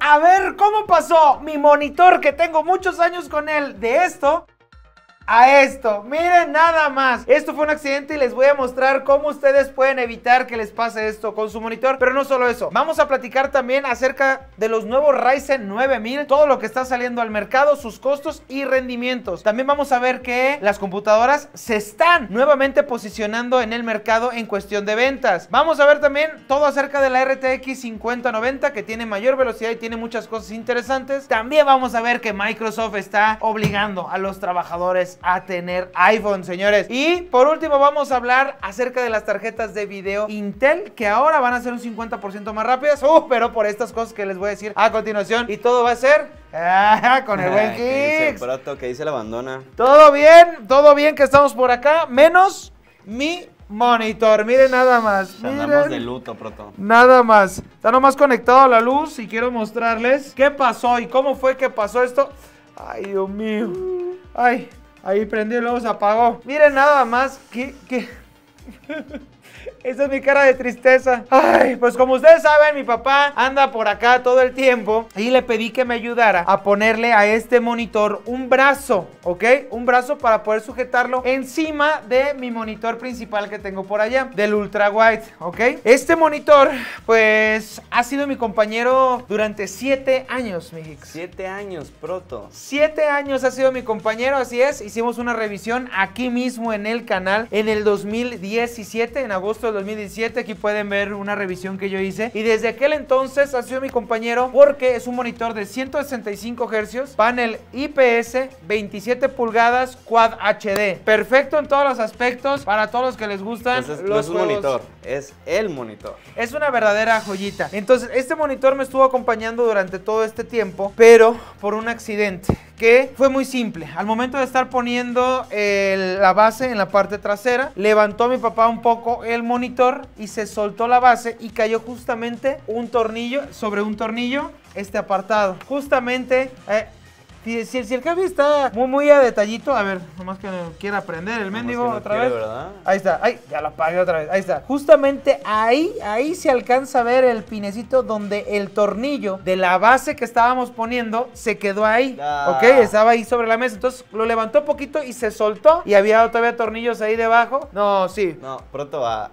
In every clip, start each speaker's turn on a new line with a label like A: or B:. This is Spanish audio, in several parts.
A: a ver cómo pasó mi monitor que tengo muchos años con él de esto a esto. Miren nada más. Esto fue un accidente y les voy a mostrar cómo ustedes pueden evitar que les pase esto con su monitor. Pero no solo eso. Vamos a platicar también acerca de los nuevos Ryzen 9000. Todo lo que está saliendo al mercado, sus costos y rendimientos. También vamos a ver que las computadoras se están nuevamente posicionando en el mercado en cuestión de ventas. Vamos a ver también todo acerca de la RTX 5090 que tiene mayor velocidad y tiene muchas cosas interesantes. También vamos a ver que Microsoft está obligando a los trabajadores a tener iPhone, señores. Y por último vamos a hablar acerca de las tarjetas de video Intel, que ahora van a ser un 50% más rápidas. Uh, pero por estas cosas que les voy a decir a continuación. Y todo va a ser... Ah, con el buen Kicks. Que
B: dice que dice la abandona.
A: Todo bien, todo bien que estamos por acá, menos mi monitor. Miren nada más. Andamos de
B: luto, Proto.
A: Nada más. Está nomás conectado a la luz y quiero mostrarles qué pasó y cómo fue que pasó esto. Ay, Dios mío. Ay, Ahí prendió y luego se apagó. Miren nada más que... que... Esa es mi cara de tristeza. Ay, pues como ustedes saben, mi papá anda por acá todo el tiempo y le pedí que me ayudara a ponerle a este monitor un brazo, ¿ok? Un brazo para poder sujetarlo encima de mi monitor principal que tengo por allá, del ultra White, ¿ok? Este monitor, pues, ha sido mi compañero durante siete años, mi
B: 7 años, proto.
A: Siete años ha sido mi compañero, así es. Hicimos una revisión aquí mismo en el canal en el 2017, en agosto del 2017. Aquí pueden ver una revisión que yo hice. Y desde aquel entonces ha sido mi compañero porque es un monitor de 165 Hz, panel IPS, 27 pulgadas, Quad HD. Perfecto en todos los aspectos para todos los que les gustan no es un monitor,
B: es el monitor.
A: Es una verdadera joyita. Entonces, este monitor me estuvo acompañando durante todo este tiempo, pero por un accidente que fue muy simple. Al momento de estar poniendo la base en la parte trasera, levantó mi papá un poco el monitor y se soltó la base y cayó justamente un tornillo sobre un tornillo este apartado. Justamente... Eh, si, el cambio está muy, muy a detallito, a ver, nomás que quiera aprender el mendigo otra vez. Ahí está, ahí, ya lo apagué otra vez, ahí está. Justamente ahí, ahí se alcanza a ver el pinecito donde el tornillo de la base que estábamos poniendo se quedó ahí, ah. ¿ok? Estaba ahí sobre la mesa, entonces lo levantó poquito y se soltó
B: y había todavía tornillos ahí debajo. No, sí. No, pronto va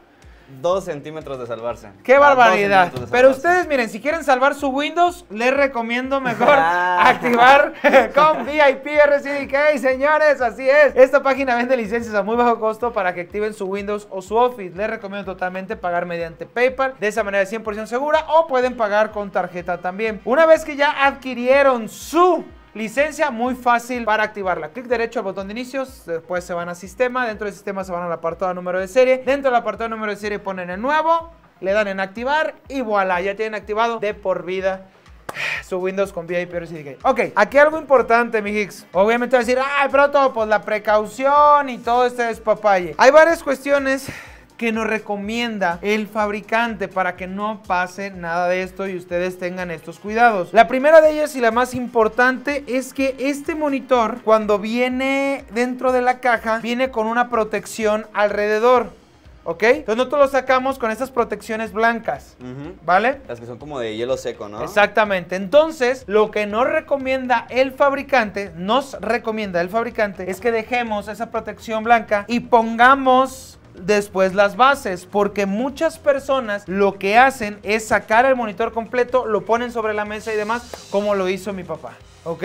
B: dos centímetros de salvarse. ¡Qué ah, barbaridad!
A: Pero ustedes, miren, si quieren salvar su Windows, les recomiendo mejor activar con VIP RCDK, señores, así es. Esta página vende licencias a muy bajo costo para que activen su Windows o su Office. Les recomiendo totalmente pagar mediante PayPal, de esa manera es 100% segura, o pueden pagar con tarjeta también. Una vez que ya adquirieron su Licencia muy fácil para activarla. Clic derecho al botón de inicios, después se van a sistema, dentro del sistema se van al apartado número de serie, dentro del apartado número de serie ponen el nuevo, le dan en activar y voilà, ya tienen activado de por vida su Windows con VIP RCDK. Ok, aquí algo importante, mi Higgs. Obviamente va a decir, ay, pronto, pues la precaución y todo este despapalle. Hay varias cuestiones que nos recomienda el fabricante para que no pase nada de esto y ustedes tengan estos cuidados. La primera de ellas y la más importante es que este monitor cuando viene dentro de la caja viene con una protección alrededor. ¿Ok? Entonces nosotros lo sacamos con estas protecciones blancas, ¿vale?
B: Las que son como de hielo seco, ¿no?
A: Exactamente. Entonces, lo que nos recomienda el fabricante, nos recomienda el fabricante, es que dejemos esa protección blanca y pongamos después las bases, porque muchas personas lo que hacen es sacar el monitor completo, lo ponen sobre la mesa y demás, como lo hizo mi papá, ¿ok?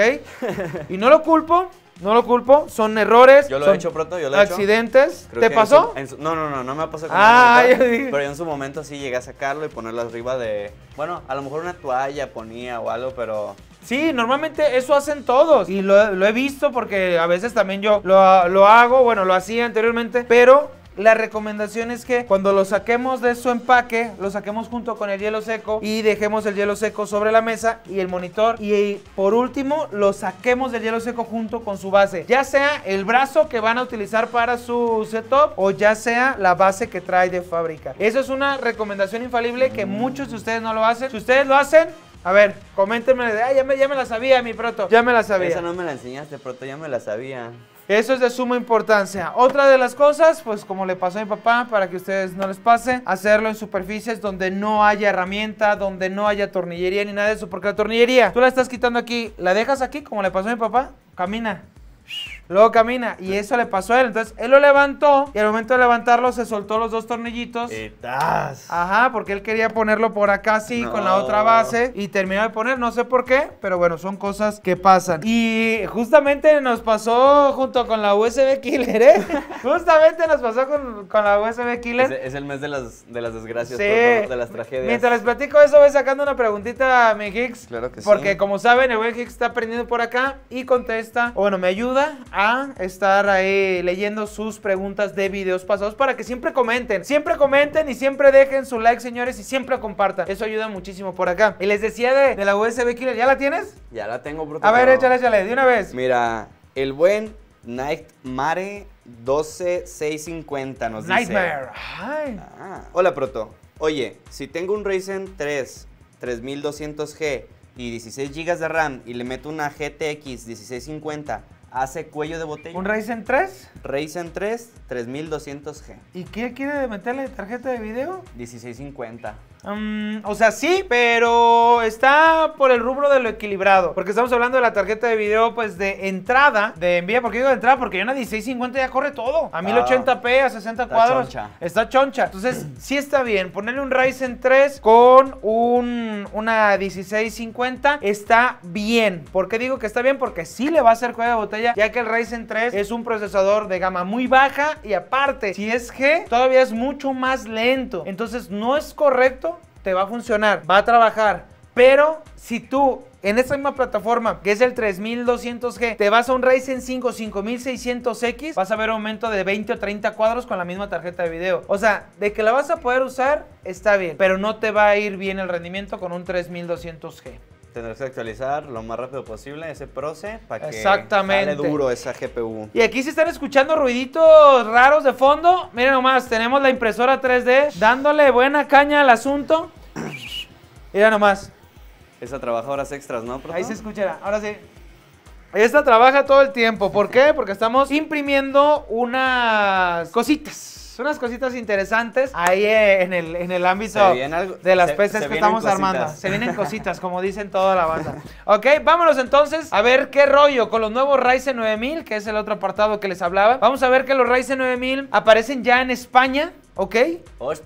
A: y no lo culpo, no lo culpo, son errores. Yo lo he hecho pronto, yo lo he Accidentes. ¿Te pasó? no, no, no, no me ha pasado con ah, Pero
B: yo en su momento sí llegué a sacarlo y ponerlo arriba de. Bueno, a lo mejor una toalla ponía o algo, pero.
A: Sí, normalmente eso hacen todos. Y lo, he visto porque a veces también yo lo hago, bueno, lo hacía anteriormente, pero la recomendación es que cuando lo saquemos de su empaque, lo saquemos junto con el hielo seco y dejemos el hielo seco sobre la mesa y el monitor. Y por último, lo saquemos del hielo seco junto con su base. Ya sea el brazo que van a utilizar para su setup o ya sea la base que trae de fábrica. Esa es una recomendación infalible que muchos de ustedes no lo hacen. Si ustedes lo hacen, a ver, coméntenme. Ah, ya me, ya me la sabía, mi proto. Ya me la sabía. Esa no
B: me la enseñaste, proto, ya me la sabía.
A: Eso es de suma importancia. Otra de las cosas, pues como le pasó a mi papá, para que ustedes no les pase, hacerlo en superficies donde no haya herramienta, donde no haya tornillería ni nada de eso. Porque la tornillería, tú la estás quitando aquí, la dejas aquí, como le pasó a mi papá, camina. Luego camina y eso le pasó a él. Entonces él lo levantó y al momento de levantarlo se soltó los dos tornillitos. ¡Estás! Ajá, porque él quería ponerlo por acá sí, con la otra base y terminó de poner, no sé por qué, pero bueno, son cosas que pasan. Y justamente nos pasó junto con la USB Killer, ¿eh? justamente nos pasó con, la USB Killer.
B: Es, el mes de las, desgracias, de las tragedias. Mientras les
A: platico eso, voy sacando una preguntita a mi Higgs. Claro que porque, sí. Porque como saben, el buen Higgs está aprendiendo por acá y contesta, o bueno, me ayuda a estar ahí leyendo sus preguntas de videos pasados para que siempre comenten. Siempre comenten y siempre dejen su like, señores, y siempre compartan. Eso ayuda muchísimo por acá. Y les decía de, la USB Killer, ¿ya la tienes?
B: Ya la tengo, bro. A ver, échale, échale, de una vez. Mira, el buen nightmare 12650 nos dice. Nightmare.
A: Ah.
B: Hola, Proto. Oye, si tengo un Ryzen 3 3200G y 16 GB de RAM y le meto una GTX 1650, hace cuello de botella. ¿Un Ryzen 3? Ryzen 3, 3200G. ¿Y qué quiere meterle tarjeta de video? 1650
A: o sea, sí, pero está por el rubro de lo equilibrado. Porque estamos hablando de la tarjeta de video, pues de entrada, de envía. ¿Por qué digo de entrada? Porque ya una 1650 ya corre todo. A 1080p, ah, a 60 está Choncha. Está choncha. Entonces, sí está bien. Ponerle un Ryzen 3 con un, una 1650 está bien. ¿Por qué digo que está bien? Porque sí le va a hacer cuello de botella, ya que el Ryzen 3 es un procesador de gama muy baja y aparte, si es G, todavía es mucho más lento. Entonces, no es correcto te va a funcionar, va a trabajar. Pero si tú en esta misma plataforma, que es el 3200G, te vas a un Ryzen 5 5600X, vas a ver un aumento de 20 o 30 cuadros con la misma tarjeta de video. O sea, de que la vas a poder usar, está bien, pero no te va a ir bien el rendimiento con un 3200G
B: tendrás que actualizar lo más rápido posible ese proce para que no duro esa GPU. Y
A: aquí se están escuchando ruiditos raros de fondo, miren nomás, tenemos la impresora 3D dándole buena caña al asunto. Mira nomás.
B: Esa trabaja horas extras, ¿no? Ahí se
A: escuchará, ahora sí. Esta trabaja todo el tiempo. ¿Por qué? Porque estamos imprimiendo unas cositas son unas cositas interesantes ahí eh, en, el, en el ámbito de las peces que estamos armando. Se vienen cositas, como dicen toda la banda. ok, vámonos entonces a ver qué rollo con los nuevos Ryzen 9000, que es el otro apartado que les hablaba. Vamos a ver que los Ryzen 9000 aparecen ya en España, ¿ok?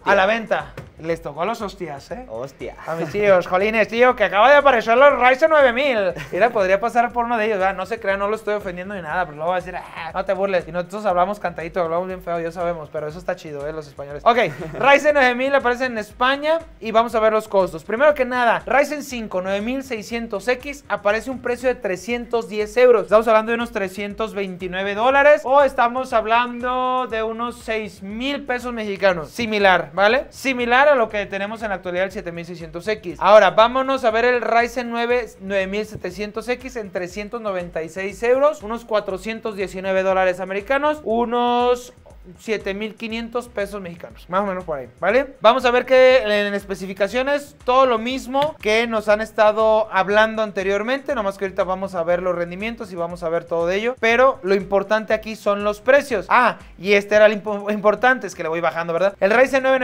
A: A la venta. Les tocó los hostias, ¿eh? Hostia. A mis tíos, jolines, tío, que acaba de aparecer los Ryzen 9000. Mira, podría pasar por uno de ellos, ah, No se crean, no lo estoy ofendiendo ni nada, pero lo va a decir, ah, no te burles. Y nosotros hablamos cantadito, hablamos bien feo, ya sabemos, pero eso está chido, ¿eh? Los españoles. Ok, Ryzen 9000 aparece en España y vamos a ver los costos. Primero que nada, Ryzen 5 9600X aparece un precio de 310 euros. Estamos hablando de unos 329 dólares o estamos hablando de unos 6 mil pesos mexicanos. Similar, ¿vale? Similar lo que tenemos en la actualidad el 7600X. Ahora, vámonos a ver el Ryzen 9 9700X en 396 euros, unos 419 dólares americanos, unos 7.500 pesos mexicanos, más o menos por ahí, ¿vale? Vamos a ver que en especificaciones, todo lo mismo que nos han estado hablando anteriormente, nomás que ahorita vamos a ver los rendimientos y vamos a ver todo de ello, pero lo importante aquí son los precios. Ah, y este era el importante, es que le voy bajando, ¿verdad? El Ryzen 9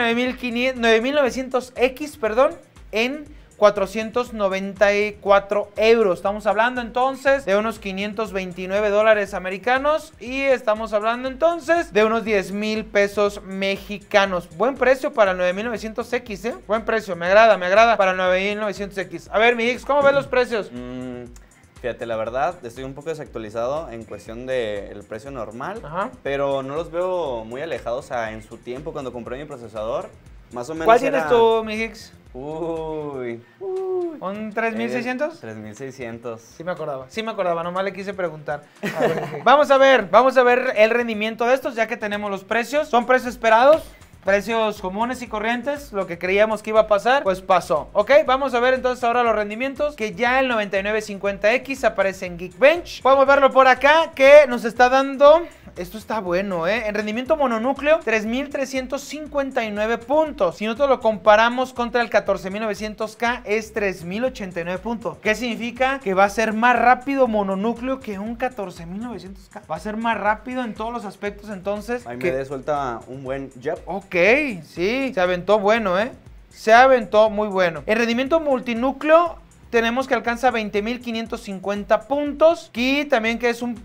A: 9900X, perdón, en 494 euros. Estamos hablando entonces de unos 529 dólares americanos y estamos hablando entonces de unos 10 mil pesos mexicanos. Buen precio para 9900X, ¿eh? Buen precio, me agrada, me agrada para 9900X. A ver, mi x, ¿cómo ves los
B: precios? Mm, fíjate, la verdad, estoy un poco desactualizado en cuestión del precio normal, pero no los veo muy alejados en su tiempo cuando compré mi procesador. Más o menos. ¿Cuál tienes tú,
A: Mijix? Uy. Uy. ¿Un 3600?
B: 3600. Eh,
A: sí me acordaba, sí me acordaba, nomás le quise preguntar. vamos a ver, vamos a ver el rendimiento de estos, ya que tenemos los precios. ¿Son precios esperados? precios comunes y corrientes, lo que creíamos que iba a pasar, pues pasó. Ok, vamos a ver entonces ahora los rendimientos que ya el 9950X aparece en Geekbench. Podemos verlo por acá que nos está dando... Esto está bueno, ¿eh? En rendimiento mononúcleo, 3.359 puntos. Si nosotros lo comparamos contra el 14.900K, es 3.089 puntos. ¿Qué significa? Que va a ser más rápido mononúcleo que un 14.900K. Va a ser más rápido en todos los aspectos, entonces... Ahí
B: me de suelta un buen jab. Ok,
A: sí, se aventó bueno, ¿eh? Se aventó muy bueno. El rendimiento multinúcleo tenemos que alcanza 20.550 puntos. Aquí también que es un...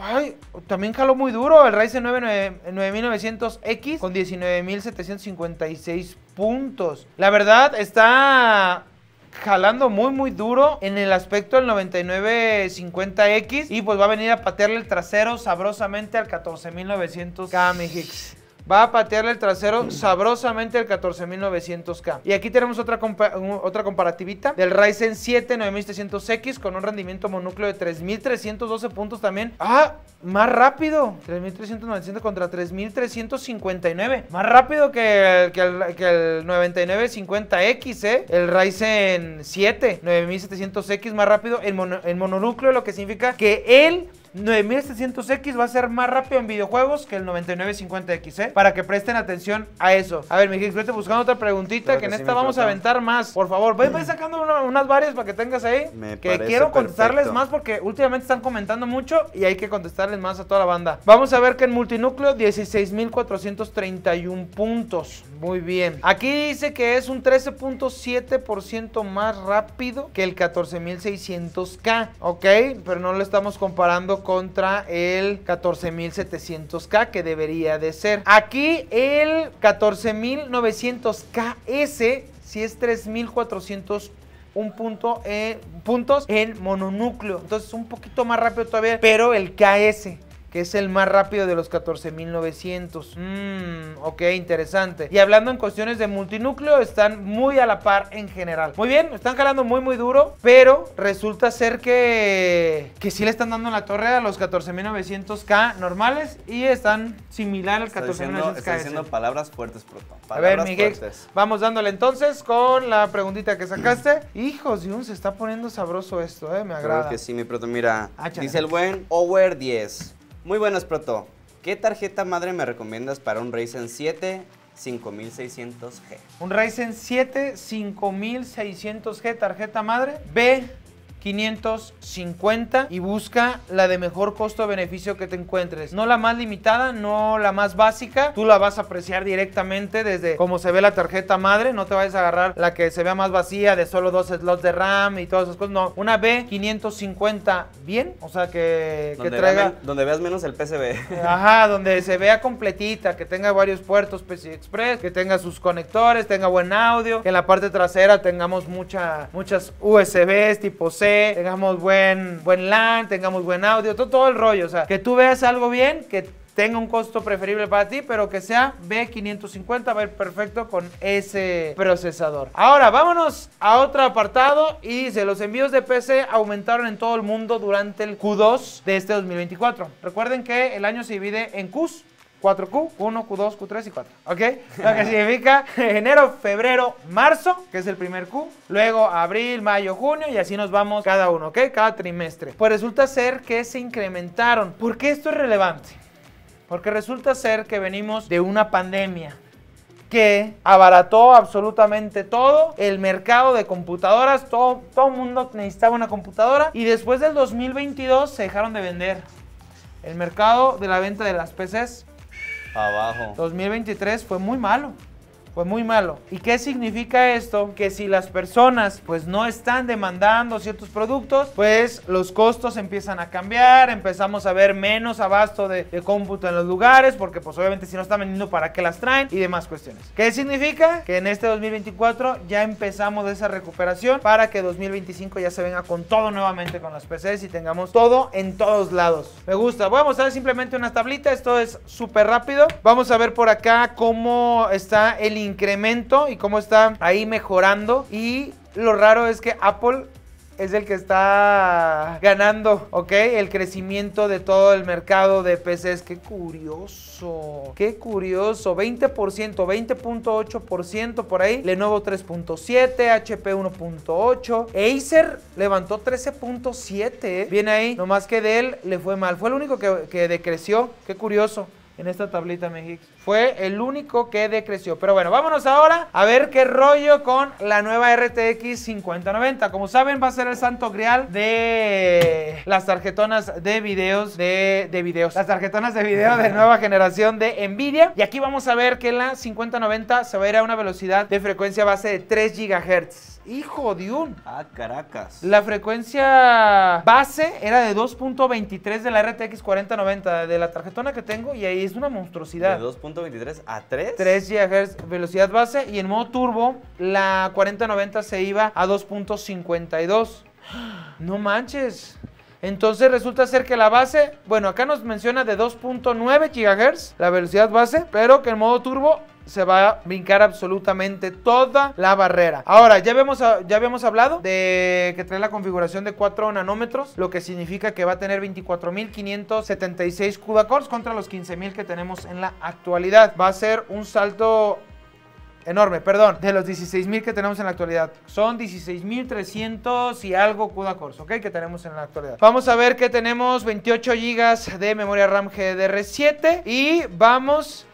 A: Ay, también jaló muy duro el Ryzen 9 9900X con 19.756 puntos. La verdad está jalando muy muy duro en el aspecto del 9950X y pues va a venir a patearle el trasero sabrosamente al 14900K, mi Hicks va a patearle el trasero sabrosamente el 14900K. Y aquí tenemos otra, otra comparativita del Ryzen 7 9700X con un rendimiento monúcleo de 3312 puntos también. ¡Ah! Más rápido. 3,390 contra 3359. Más rápido que el, que 9950X, ¿eh? El Ryzen 7 9700X más rápido en, mononucleo lo que significa que él 9700X va a ser más rápido en videojuegos que el 9950X, ¿eh? Para que presten atención a eso. A ver, Miguel, Higgs, buscando otra preguntita, que, en esta vamos a aventar más. Por favor, ve, sacando unas varias para que tengas ahí.
B: que quiero contestarles más
A: porque últimamente están comentando mucho y hay que contestarles más a toda la banda. Vamos a ver que en multinúcleo 16431 puntos. Muy bien. Aquí dice que es un 13.7% más rápido que el 14600K, ¿ok? Pero no lo estamos comparando contra el 14.700K que debería de ser. Aquí el 14.900KS si es 3.400 un punto, eh, puntos en mononúcleo. Entonces un poquito más rápido todavía, pero el KS que es el más rápido de los 14.900. Mmm, ok, interesante. Y hablando en cuestiones de multinúcleo, están muy a la par en general. Muy bien, están jalando muy, muy duro, pero resulta ser que, que sí le están dando la torre a los 14.900K normales y están similar al 14.900K. Están haciendo
B: palabras fuertes, Proto. a ver, Miguel,
A: vamos dándole entonces con la preguntita que sacaste. Hijos de un, se está poniendo sabroso esto, eh, me agrada. Creo que sí,
B: mi Proto, mira. Ah, dice el buen Over 10. Muy buenas, Proto. ¿Qué tarjeta madre me recomiendas para un Ryzen 7 5600G?
A: Un Ryzen 7 5600G, tarjeta madre. B 550 y busca la de mejor costo-beneficio que te encuentres. No la más limitada, no la más básica. Tú la vas a apreciar directamente desde cómo se ve la tarjeta madre. No te vayas a agarrar la que se vea más vacía de solo dos slots de RAM y todas esas cosas. No, una B550 bien. O sea, que, traiga...
B: donde veas menos el PCB.
A: Ajá, donde se vea completita, que tenga varios puertos PCI Express, que tenga sus conectores, tenga buen audio, que en la parte trasera tengamos muchas USBs tipo C tengamos buen, buen LAN, tengamos buen audio, todo, todo el rollo. O sea, que tú veas algo bien, que tenga un costo preferible para ti, pero que sea B550, va a ir perfecto con ese procesador. Ahora, vámonos a otro apartado y dice, los envíos de PC aumentaron en todo el mundo durante el Q2 de este 2024. Recuerden que el año se divide en Qs, 4Q, 1 Q2, Q3 y 4. ¿Ok? Lo que significa enero, febrero, marzo, que es el primer Q. Luego abril, mayo, junio y así nos vamos cada uno, ¿ok? Cada trimestre. Pues resulta ser que se incrementaron. ¿Por qué esto es relevante? Porque resulta ser que venimos de una pandemia que abarató absolutamente todo, el mercado de computadoras, todo todo mundo necesitaba una computadora y después del 2022 se dejaron de vender. El mercado de la venta de las PCs Abajo. 2023 fue muy malo. Pues muy malo. ¿Y qué significa esto? Que si las personas pues no están demandando ciertos productos, pues los costos empiezan a cambiar, empezamos a ver menos abasto de, cómputo en los lugares, porque pues obviamente si no están vendiendo, ¿para qué las traen? Y demás cuestiones. ¿Qué significa? Que en este 2024 ya empezamos esa recuperación para que 2025 ya se venga con todo nuevamente con las PCs y tengamos todo en todos lados. Me gusta. Voy a mostrar simplemente una tablita, esto es súper rápido. Vamos a ver por acá cómo está el incremento y cómo está ahí mejorando. Y lo raro es que Apple es el que está ganando, ¿ok? El crecimiento de todo el mercado de PCs. Qué curioso, qué curioso. 20%, 20.8% por ahí. Lenovo 3.7, HP 1.8. Acer levantó 13.7. ¿eh? Viene ahí, nomás que de él le fue mal. Fue el único que, que decreció. Qué curioso en esta tablita, mi Fue el único que decreció. Pero bueno, vámonos ahora a ver qué rollo con la nueva RTX 5090. Como saben, va a ser el santo grial de las tarjetonas de videos de, de videos. Las tarjetonas de video de nueva generación de Nvidia. Y aquí vamos a ver que la 5090 se va a ir a una velocidad de frecuencia base de 3 GHz. Hijo de un. Ah,
B: Caracas.
A: La frecuencia base era de 2.23 de la RTX 4090, de la tarjetona que tengo, y ahí es una monstruosidad. ¿De
B: 2.23 a 3?
A: 3 GHz, velocidad base, y en modo turbo, la 4090 se iba a 2.52. No manches. Entonces resulta ser que la base, bueno, acá nos menciona de 2.9 GHz la velocidad base, pero que en modo turbo se va a brincar absolutamente toda la barrera. Ahora, ya, ya habíamos hablado de que trae la configuración de 4 nanómetros, lo que significa que va a tener 24.576 CUDA-cores contra los 15.000 que tenemos en la actualidad. Va a ser un salto enorme, perdón, de los 16.000 que tenemos en la actualidad. Son 16.300 y algo CUDA cores, ¿ok? Que tenemos en la actualidad. Vamos a ver que tenemos 28 GB de memoria RAM GDR7 y vamos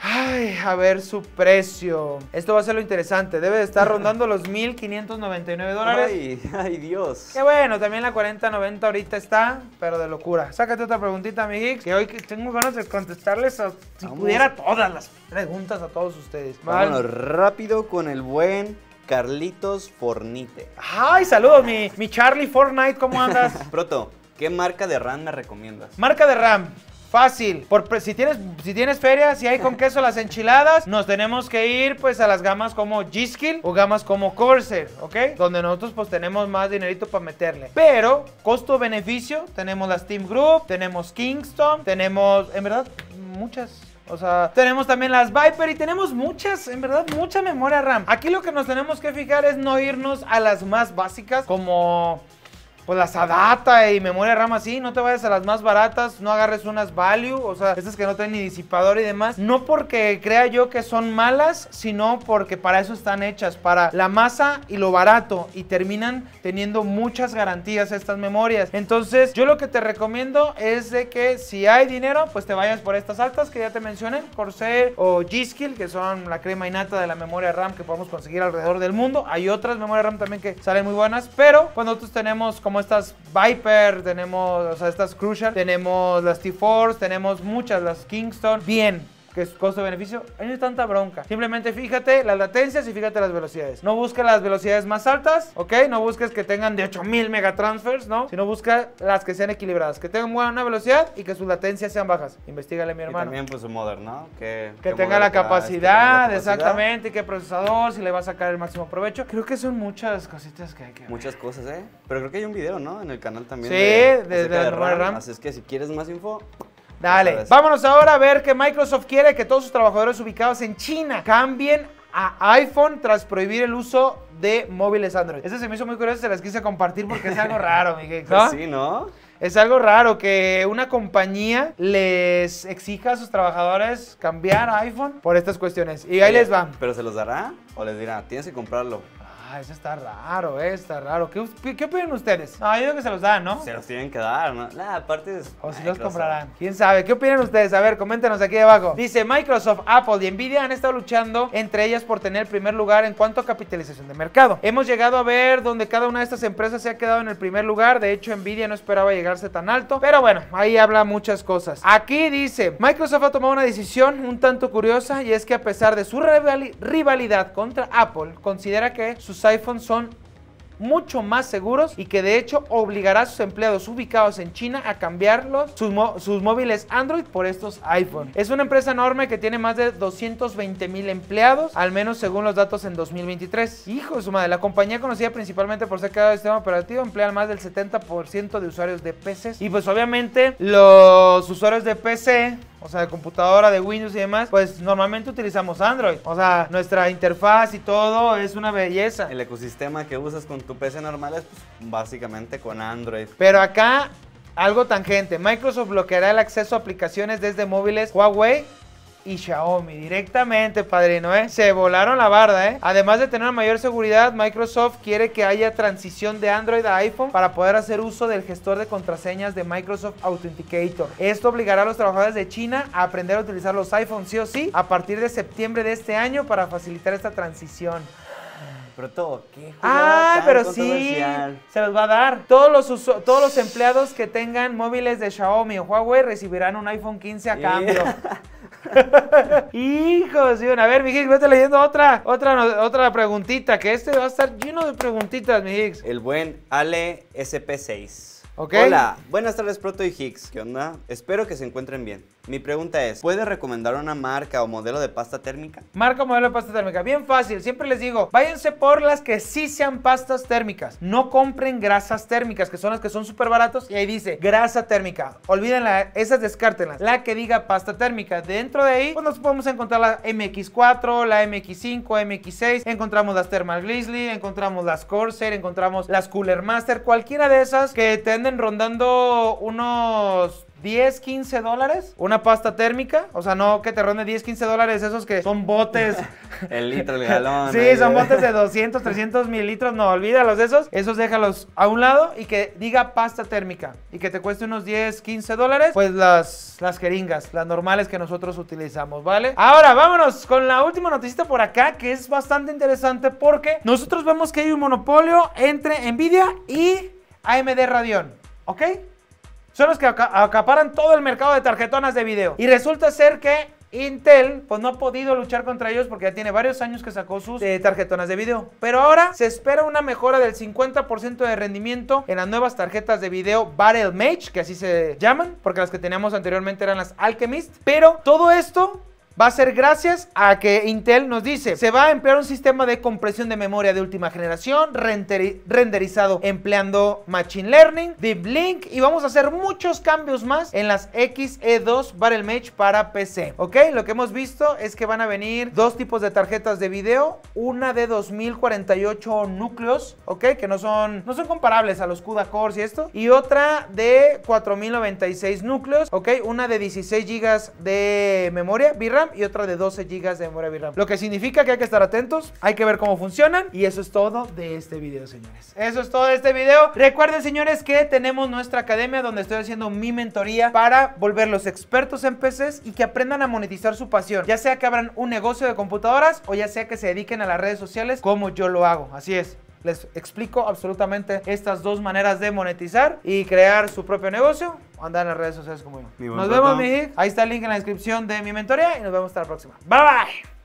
A: Ay, a ver su precio. Esto va a ser lo interesante. Debe de estar rondando los 1.599 dólares. Ay, ay, Dios. Qué bueno, también la 4090 ahorita está, pero de locura. Sácate otra preguntita, mi Hicks, que hoy tengo ganas de contestarles si pudiera todas las preguntas a todos ustedes. Bueno,
B: rápido con el buen Carlitos Fornite. Ay, saludos, mi, mi Charlie Fortnite, ¿cómo andas? Proto, ¿qué marca de RAM me recomiendas? Marca de
A: RAM. Fácil. Por, si, tienes, si tienes feria, si hay con queso las enchiladas, nos tenemos que ir pues a las gamas como Skill o gamas como Corsair, ¿ok? Donde nosotros pues tenemos más dinerito para meterle. Pero, costo-beneficio, tenemos las Team Group, tenemos Kingston, tenemos, en verdad, muchas... O sea, tenemos también las Viper y tenemos muchas, en verdad, mucha memoria RAM. Aquí lo que nos tenemos que fijar es no irnos a las más básicas como pues las Adata eh, y memoria RAM así, no te vayas a las más baratas, no agarres unas value, o sea, estas que no tienen ni disipador y demás. No porque crea yo que son malas, sino porque para eso están hechas, para la masa y lo barato y terminan teniendo muchas garantías estas memorias. Entonces, yo lo que te recomiendo es de que si hay dinero, pues te vayas por estas altas que ya te mencioné, Corsair o G-Skill, que son la crema innata de la memoria RAM que podemos conseguir alrededor del mundo. Hay otras memorias RAM también que salen muy buenas, pero cuando nosotros tenemos como estas Viper, tenemos, o sea, estas Crucial, tenemos las T-Force, tenemos muchas, las Kingston. Bien, que es costo-beneficio, ahí no hay tanta bronca. Simplemente fíjate las latencias y fíjate las velocidades. No busques las velocidades más altas, ¿ok? No busques que tengan de 8000 megatransfers, ¿no? Sino busca las que sean equilibradas, que tengan buena velocidad y que sus latencias
B: sean bajas. Investígale, mi hermano. Y también, pues, su modder, ¿no? Que, que, tenga la capacidad, exactamente,
A: qué procesador, si le va a sacar el máximo provecho. Creo que son muchas cositas que hay
B: que Muchas cosas, ¿eh? Pero creo que hay un video, ¿no? En el canal también. Sí, de, de, Así es que si quieres más info,
A: Dale. Vámonos ahora a ver que Microsoft quiere que todos sus trabajadores ubicados en China cambien a iPhone tras prohibir el uso de móviles Android. Ese se me hizo muy curioso, se las quise compartir porque es algo raro, Miguel. ¿no? Pues sí, ¿no? Es algo raro que una compañía les exija a sus trabajadores cambiar a iPhone por estas cuestiones.
B: Y ahí les va. ¿Pero se los dará o les dirá, tienes que comprarlo?
A: Ah, eso está raro, eh, está raro. ¿Qué, qué, opinan ustedes?
B: Ah, yo digo que se los dan, ¿no? Se los tienen que dar, ¿no? La aparte O si los comprarán. ¿Quién
A: sabe? ¿Qué opinan ustedes? A ver, coméntenos aquí abajo. Dice, Microsoft, Apple y Nvidia han estado luchando entre ellas por tener el primer lugar en cuanto a capitalización de mercado. Hemos llegado a ver donde cada una de estas empresas se ha quedado en el primer lugar. De hecho, Nvidia no esperaba llegarse tan alto. Pero bueno, ahí habla muchas cosas. Aquí dice, Microsoft ha tomado una decisión un tanto curiosa y es que a pesar de su rivalidad contra Apple, considera que sus iPhone iPhones son mucho más seguros y que de hecho obligará a sus empleados ubicados en China a cambiarlos sus, móviles Android por estos iPhone. Es una empresa enorme que tiene más de 220 mil empleados, al menos según los datos en 2023. Hijo de su madre, la compañía conocida principalmente por ser creada de sistema operativo emplea más del 70% de usuarios de PCs y pues obviamente los usuarios de PC o sea, de computadora, de Windows y demás, pues normalmente utilizamos Android. O sea,
B: nuestra interfaz y todo es una belleza. El ecosistema que usas con tu PC normal es pues, básicamente con Android. Pero acá algo tangente. Microsoft bloqueará el acceso
A: a aplicaciones desde móviles Huawei y Xiaomi directamente, padrino, ¿eh? Se volaron la barda, ¿eh? Además de tener mayor seguridad, Microsoft quiere que haya transición de Android a iPhone para poder hacer uso del gestor de contraseñas de Microsoft Authenticator. Esto obligará a los trabajadores de China a aprender a utilizar los iPhones sí o sí a partir de septiembre de este año para facilitar esta transición
B: pero todo, qué Ah, pero sí,
A: se los va a dar. Todos los, todos los empleados que tengan móviles de Xiaomi o Huawei recibirán un iPhone 15 a cambio. Hijos, a ver, mi Higgs, vete leyendo
B: otra, otra, otra preguntita, que este va a estar lleno de preguntitas, mi Higgs. El buen Ale SP6. Hola, buenas tardes Proto y Higgs. ¿Qué onda? Espero que se encuentren bien. Mi pregunta es, ¿puede recomendar una marca o modelo de pasta térmica?
A: Marca o modelo de pasta térmica, bien fácil, siempre les digo, váyanse por las que sí sean pastas térmicas, no compren grasas térmicas, que son las que son súper baratos y ahí dice grasa térmica, olvídenla, esas descártenlas, la que diga pasta térmica, dentro de ahí pues nos podemos encontrar la MX4, la MX5, MX6, encontramos las Thermal Grizzly, encontramos las Corsair, encontramos las Cooler Master, cualquiera de esas que te anden rondando unos 10, 15 dólares una pasta térmica. O sea, no que te ronde 10, 15 dólares esos que son botes.
B: el litro, el galón. sí, son botes
A: de 200, 300 mililitros. No, olvídalos de esos. Esos déjalos a un lado y que diga pasta térmica y que te cueste unos 10, 15 dólares. Pues las, las jeringas, las normales que nosotros utilizamos, ¿vale? Ahora, vámonos con la última noticia por acá que es bastante interesante porque nosotros vemos que hay un monopolio entre Nvidia y AMD Radeon. ¿Ok? Son los que acaparan todo el mercado de tarjetonas de video. Y resulta ser que Intel, pues no ha podido luchar contra ellos porque ya tiene varios años que sacó sus eh, tarjetonas de video. Pero ahora se espera una mejora del 50% de rendimiento en las nuevas tarjetas de video Battle Mage, que así se llaman, porque las que teníamos anteriormente eran las Alchemist. Pero todo esto va a ser gracias a que Intel nos dice, se va a emplear un sistema de compresión de memoria de última generación, renderizado empleando Machine Learning, Deep Link y vamos a hacer muchos cambios más en las XE2 Battle Match para PC. ¿Ok? Lo que hemos visto es que van a venir dos tipos de tarjetas de video, una de 2048 núcleos, ¿ok? Que no son, no son comparables a los CUDA cores y esto, y otra de 4096 núcleos, ¿ok? Una de 16 GB de memoria VRAM y otra de 12 GB de memoria VRAM. Lo que significa que hay que estar atentos, hay que ver cómo funcionan y eso es todo de este video, señores. Eso es todo de este video. Recuerden, señores, que tenemos nuestra academia donde estoy haciendo mi mentoría para volverlos expertos en PCs y que aprendan a monetizar su pasión, ya sea que abran un negocio de computadoras o ya sea que se dediquen a las redes sociales como yo lo hago. Así es. Les explico absolutamente estas dos maneras de monetizar y crear su propio negocio. Andar en las redes sociales como yo. Nos vemos, mi Ahí está el link en la descripción de mi mentoría y nos vemos hasta la próxima. Bye bye.